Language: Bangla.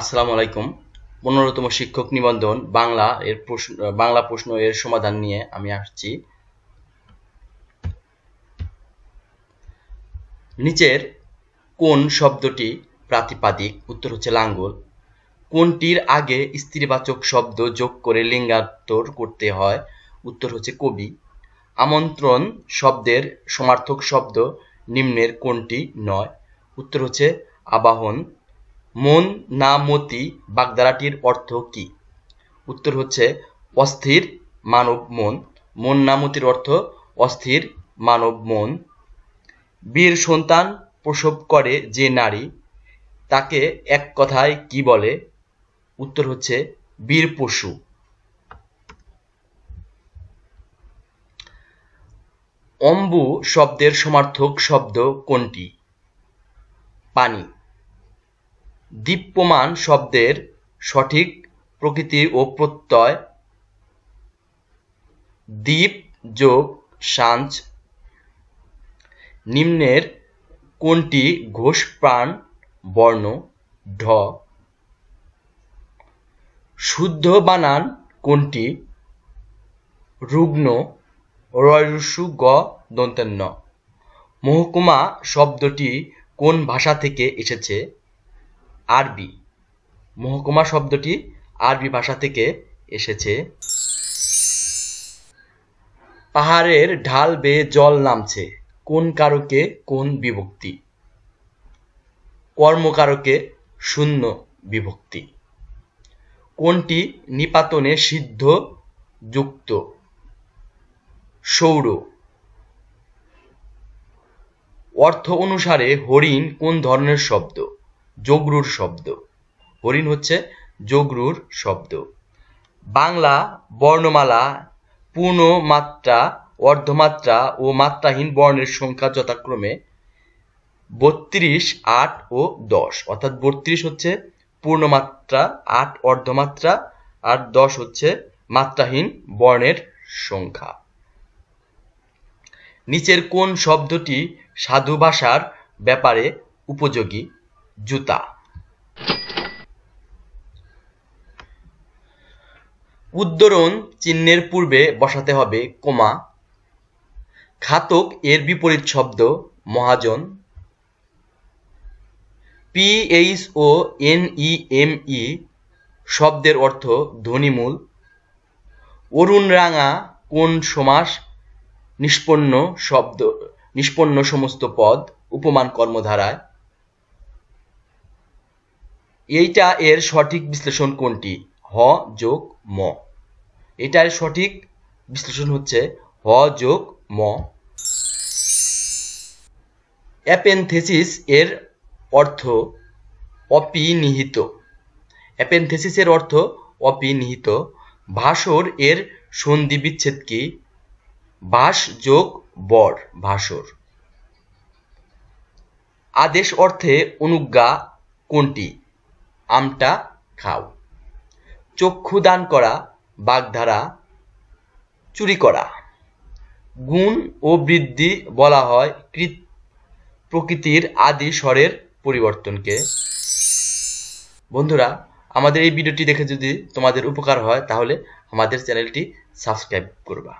আসসালামু আলাইকুম পনেরোতম শিক্ষক নিবন্ধন বাংলা এর প্রশ্ন বাংলা প্রশ্ন এর সমাধান নিয়ে আমি আসছি নিচের কোন শব্দটি প্রাতিপাদিক উত্তর হচ্ছে লাঙ্গল কোনটির আগে স্ত্রীবাচক শব্দ যোগ করে লিঙ্গাত্তর করতে হয় উত্তর হচ্ছে কবি আমন্ত্রণ শব্দের সমার্থক শব্দ নিম্নের কোনটি নয় উত্তর হচ্ছে আবাহন মন না মতি বাগধারাটির অর্থ কি উত্তর হচ্ছে অস্থির মানব মন মন নামতির অর্থ অস্থির মানব মন বীর সন্তান প্রসব করে যে নারী তাকে এক কথায় কি বলে উত্তর হচ্ছে বীর পশু অম্বু শব্দের সমার্থক শব্দ কোনটি পানি দীপ্যমান শব্দের সঠিক প্রকৃতি ও প্রত্যয় দীপ যোগ সাঞ্চ নিম্নের কোনটি ঘোষপ্রাণ বর্ণ ঢ শুদ্ধ বানান কোনটি রুগ্ন রয়সু গ দন্তেন্য মহকুমা শব্দটি কোন ভাষা থেকে এসেছে আরবি মহকুমা শব্দটি আরবি ভাষা থেকে এসেছে পাহাড়ের ঢাল বেয়ে জল নামছে কোন কারকে কোন বিভক্তি কর্মকারকে শূন্য বিভক্তি কোনটি নিপাতনে সিদ্ধ যুক্ত সৌর অর্থ অনুসারে হরিণ কোন ধরনের শব্দ যোগরুর শব্দ হরিণ হচ্ছে যোগরুর শব্দ বাংলা বর্ণমালা পূর্ণ মাত্রা অর্ধমাত্রা ও মাত্রাহীন বর্ণের সংখ্যা যথাক্রমে বত্রিশ আট ও দশ অর্থাৎ বত্রিশ হচ্ছে পূর্ণমাত্রা আট অর্ধমাত্রা আর দশ হচ্ছে মাত্রাহীন বর্ণের সংখ্যা নিচের কোন শব্দটি সাধু ভাষার ব্যাপারে উপযোগী জুতা উদ্ধরণ চিহ্নের পূর্বে বসাতে হবে কোমা ঘাতক এর বিপরীত শব্দ মহাজন P H O N E M E শব্দের অর্থ ধ্বনিমূল অরুণ রাঙা কোন সমাস নিষ্পন্ন শব্দ নিষ্পন্ন সমস্ত পদ উপমান কর্মধারায় এইটা এর সঠিক বিশ্লেষণ কোনটি হ যোগ ম এটার সঠিক বিশ্লেষণ হচ্ছে হ যোগ ম অ্যাপেনথেসিস এর অর্থ অপিনিহিত অ্যাপেনথেসিস এর অর্থ অপিনিহিত ভাসর এর সন্ধি বিচ্ছেদ কি ভাস যোগ বর ভাসর আদেশ অর্থে অনুজ্ঞা কোনটি আমটা খাও চক্ষুদান করা বাগধারা চুরি করা গুণ ও বৃদ্ধি বলা হয় কৃত প্রকৃতির আদি স্বরের পরিবর্তনকে বন্ধুরা আমাদের এই ভিডিওটি দেখে যদি তোমাদের উপকার হয় তাহলে আমাদের চ্যানেলটি সাবস্ক্রাইব করবা